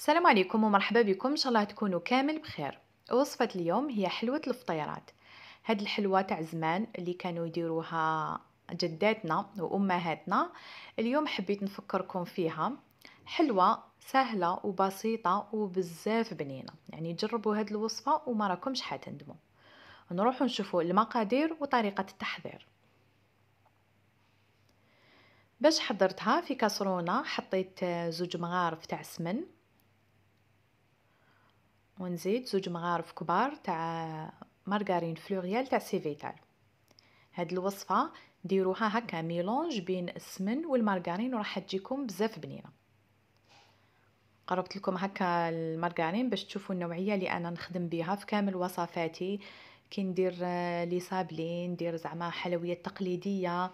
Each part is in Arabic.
السلام عليكم ومرحبا بكم ان شاء الله تكونوا كامل بخير وصفة اليوم هي حلوة الفطيرات هاد الحلوة تاع زمان اللي كانوا يديروها جداتنا وامهاتنا اليوم حبيت نفكركم فيها حلوة سهلة وبسيطة وبزاف بنينة يعني جربوا هاد الوصفة وما راكمش حتندموا نروحوا نشوفوا المقادير وطريقة التحضير باش حضرتها في كاسرونة حطيت زوج مغارف تاع سمن ونزيد زوج مغارف كبار تاع مارغارين فلوريال تاع سيفيتال هاد الوصفه ديروها هكا ميلونج بين السمن والمارغارين وراح تجيكم بزاف بنينه قربت لكم هكا المارغارين باش تشوفوا النوعيه اللي انا نخدم بها في كامل وصفاتي كي ندير آه، لي صابلين ندير زعما حلويات تقليديه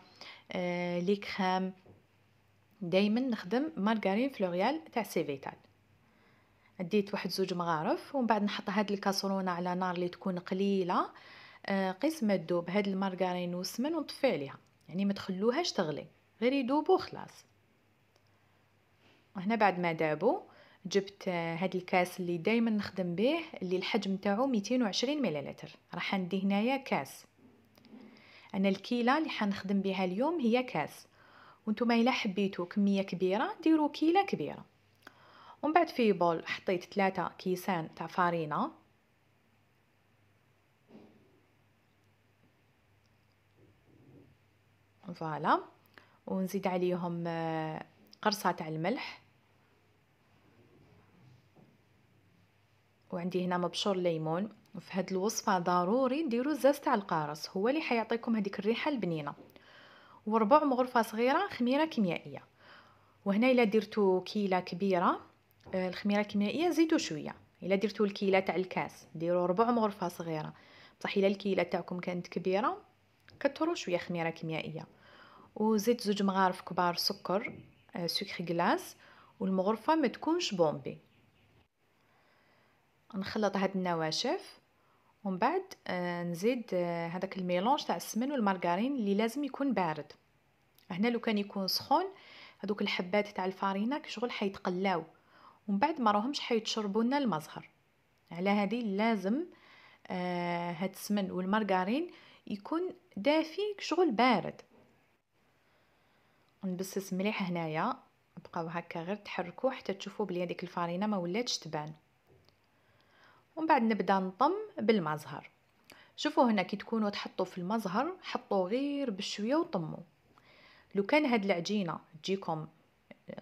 آه، لي كريم دائما نخدم مارغارين فلوريال تاع سيفيتال ديت واحد زوج مغارف ومن بعد نحط هاد الكاسرونه على نار اللي تكون قليله آه قيس ما هاد المارغرين والسمن ونطفي عليها يعني ما تخلوهاش تغلي غير يذوبوا خلاص هنا بعد ما دابو جبت آه، هاد الكاس اللي دائما نخدم به اللي الحجم تاعو 220 مليلتر راح ندي هنايا كاس انا الكيله اللي حنخدم بها اليوم هي كاس وانتم الا حبيتو كميه كبيره ديروا كيله كبيره ومن بعد في بول حطيت ثلاثة كيسان تاع فارينة فوالا ونزيد عليهم آه، قرصة تاع الملح وعندي هنا مبشور ليمون في هاد الوصفه ضروري ديروا الزاز تاع القارص هو اللي حيعطيكم هذيك الريحه البنينه وربع مغرفه صغيره خميره كيميائيه وهنا الا درتو كيله كبيره آه، الخميره الكيميائيه زيدوا شويه الا درتو الكيله تاع الكاس ديروا ربع مغرفه صغيره بصح الا الكيله تاعكم كانت كبيره كثروا شويه خميره كيميائيه وزيد زوج مغارف كبار سكر آه، سكر غلاس والمغرفه ما تكونش بومبي نخلط هاد النواشف ومن بعد آه، نزيد هذاك الميلونج تاع السمن والمارغرين اللي لازم يكون بارد هنا لو كان يكون سخون هذوك الحبات تاع الفارينه كشغل حيتقلاو ومن بعد ما راهمش حيتشربوا لنا المزهر على هذه لازم آه هاد السمن والمارغرين يكون دافي شغل بارد نبسس مليح هنايا بقاو هكا غير تحركوا حتى تشوفوا بلي هذيك الفرينه ما ولاتش تبان ومن بعد نبدا نطم بالمزهر شوفوا هنا كي تكونوا تحطوا في المزهر حطوا غير بشويه وطموا لو كان هاد العجينه تجيكم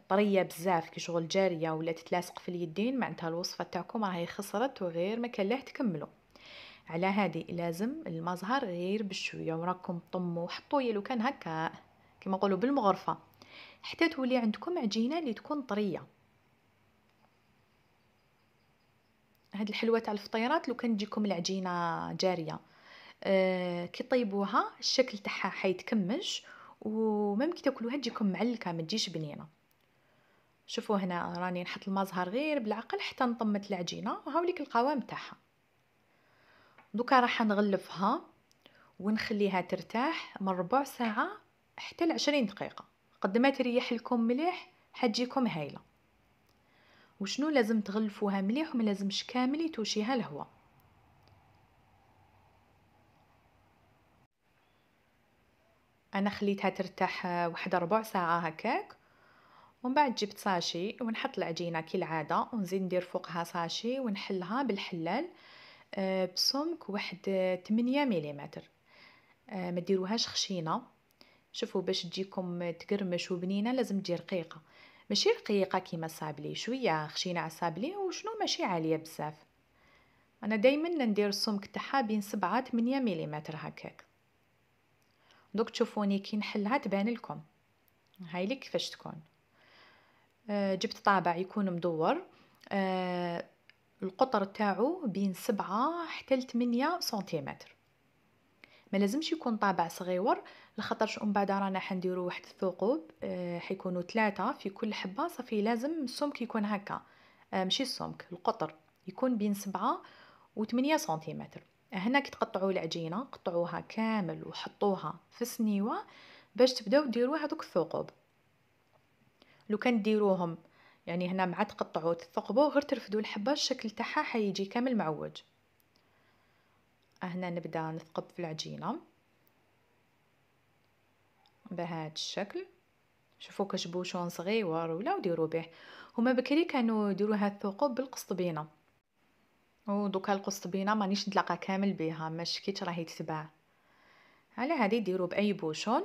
طريه بزاف كي شغل جاريه ولا تتلاصق في اليدين معناتها الوصفه تاعكم راهي خسرت وغير ما كان تكملوا على هذه لازم المزهر غير بشويه وراكم طمو حطوه لو كان هكا كما نقولوا بالمغرفه حتى تولي عندكم عجينه اللي تكون طريه هاد الحلوه تاع الفطيرات لو كان تجيكم العجينه جاريه أه كي طيبوها الشكل تاعها حيتكمش ومام كي تاكلوها تجيكم معلكه ما تجيش بنينه شوفوا هنا راني نحط المظهر غير بالعقل حتى نطمت العجينه وهاوليك القوام تاعها دوكا راح نغلفها ونخليها ترتاح من ربع ساعه حتى لعشرين دقيقه قد ما تريح لكم مليح حتجيكم هايله وشنو لازم تغلفوها مليح وما لازمش كامل يتوشيها الهواء انا خليتها ترتاح واحد ربع ساعه هكاك ومن بعد جبت ساشي ونحط العجينه كالعاده ونزيد ندير فوقها ساشي ونحلها بالحلال آه، بسمك واحد 8 آه، ملم آه، ما ديروهاش خشينه شوفوا باش تجيكم تقرمش وبنينه لازم تجي رقيقه ماشي رقيقه كيما صابلي شويه خشينه على الصابلي وشنو ماشي عاليه بزاف انا دائما ندير السمك تاعها بين 7 8 ملم هكاك دوك تشوفوني كي نحلها تبان لكم هاي لي كيفاش تكون آه، جبت طابع يكون مدور آه، القطر تاعو بين سبعة حتى لثمانية سنتيمتر ما لازمش يكون طابع صغيور لخاطرش ام بعد رانا حنديرو واحد الثقوب آه، حيكونوا ثلاثة في كل حبة صافي لازم السمك يكون هكا ماشي السمك القطر يكون بين سبعة وثمانية سنتيمتر هنا كي تقطعوا العجينه قطعوها كامل وحطوها في سنيوة باش تبداو ديروا هذوك الثقوب لو كان ديروهم يعني هنا مع تقطعوا وتثقبوا غير ترفدوا الحبه الشكل تاعها حيجي كامل معوج آه، هنا نبدا نثقب في العجينه بهذا الشكل شوفوا كاش بوشون صغيور ولا وديروا به هما بكري كانوا يديروا هاد الثقوب بالقسطبينه ودوكا القسطبينه مانيش نتلاقى كامل بها ما شكيت راهي تتباع على هذه ديروا باي بوشون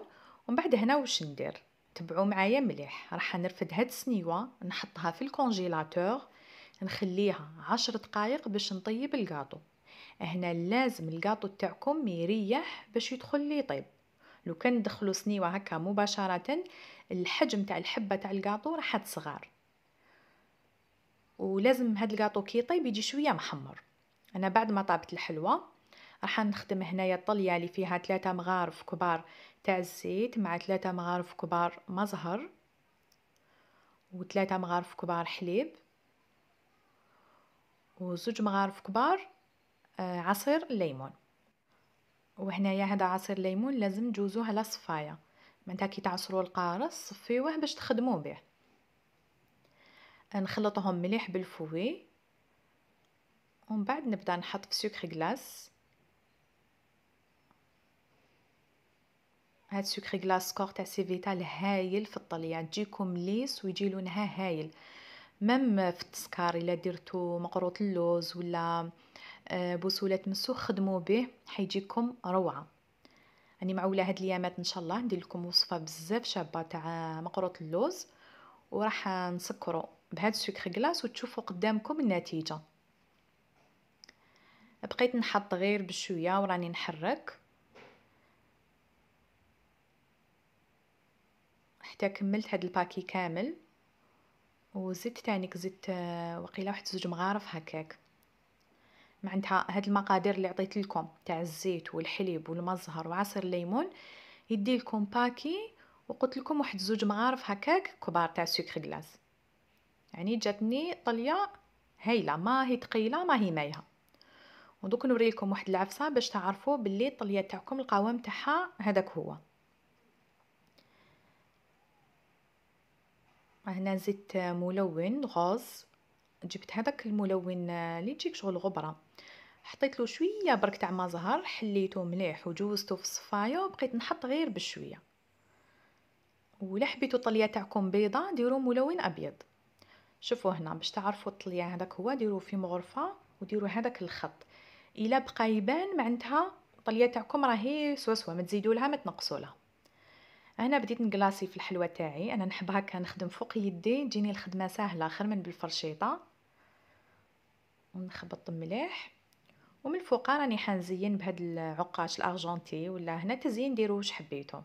ومن بعد هنا واش ندير تبعوا معايا مليح راح نرفد هاد السنيوه نحطها في الكونجيلاتور نخليها عشر دقائق باش نطيب الكاطو هنا لازم الكاطو تاعكم يريح باش يدخل لي طيب لو كان دخلوا سنيوه هكا مباشره الحجم تاع الحبه تاع الكاطو راح تصغر ولازم هاد الكاطو كي يطيب يجي شويه محمر انا بعد ما طابت الحلوه راح نخدم هنايا الطلية اللي فيها ثلاثة مغارف كبار تاع الزيت مع ثلاثة مغارف كبار مزهر وثلاثة مغارف كبار حليب وزوج مغارف كبار آه، عصير الليمون وهنايا هذا عصير الليمون لازم تجوزوه على صفايه معنتها كي تعصروا القارص صفيوه باش تخدموا به نخلطهم مليح بالفوي ومن بعد نبدا نحط في سكر غلاس هاد سكري غلاس كور تاع سيفيتال هايل في الطليان يعني تجيكم ليس ويجي لونها هايل مم في التسكار الا درتو مقروط اللوز ولا آه، بوصولات مسو خدموا به حيجيكم روعه راني معوله هاد اليامات ان شاء الله ندير لكم وصفه بزاف شابه تاع مقروط اللوز وراح نسكرو بهاد السكر غلاس وتشوفوا قدامكم النتيجه بقيت نحط غير بشويه وراني نحرك حتى كملت هاد الباكي كامل وزدت تانيك زدت آه، وقيله واحد زوج مغارف هكاك معنتها هاد المقادير اللي عطيت لكم تاع الزيت والحليب والمزهر وعصير الليمون يدي لكم باكي وقلت لكم واحد زوج مغارف هكاك كبار تاع سكر غلاس يعني جاتني طليه هايله ما هي ثقيله ما هي مايها ودوك نوري لكم واحد العفسه باش تعرفوا باللي الطليه تاعكم القوام تاعها هذاك هو هنا زدت ملون غاز جبت هذاك الملون اللي تجيك شغل غبره حطيت له شويه برك تاع ما زهر حليته مليح وجوزته في الصفايه وبقيت نحط غير بشويه ولا حبيتوا الطليه تاعكم بيضه ديروا ملون ابيض شوفوا هنا باش تعرفوا الطليه هذاك هو ديروا في مغرفه وديروا هذاك الخط الا بقى يبان معناتها الطليه تاعكم راهي سوا سوا ما تزيدوا لها ما تنقصوا لها هنا بديت نكلاصي في الحلوى تاعي انا نحب هكا نخدم فوق يدي تجيني الخدمه سهله خير من بالفرشيطه ونخبط مليح ومن الفوق راني حنزين بهاد العقاش الارجنتي ولا هنا تزيين ديرو واش حبيتو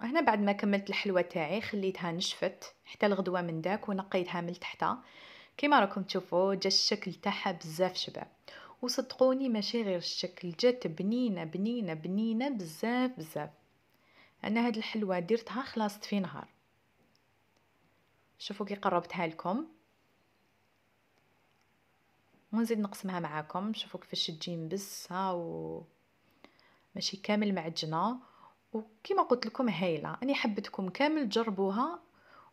هنا بعد ما كملت الحلوى تاعي خليتها نشفت حتى الغدوه من داك ونقيتها من تحتها كيما راكم تشوفوا جا الشكل تاعها بزاف شباب وصدقوني ماشي غير الشكل جات بنينه بنينه بنينه بزاف بزاف انا هاد الحلوه درتها خلاصت في نهار شوفوا كي قربتها لكم ونزيد نقسمها معاكم شوفوا كيفاش تجي مبسه و ماشي كامل معجنه وكما قلت لكم هايله انا حبتكم كامل تجربوها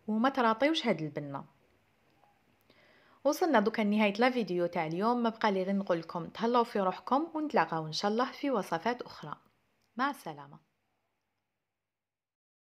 وما تراطيوش هاد البنه وصلنا دوكا لنهاية لا فيديو تاع اليوم ما بقى لي غير نقول لكم تهلاو في روحكم ونتلاقاو ان شاء الله في وصفات اخرى مع السلامه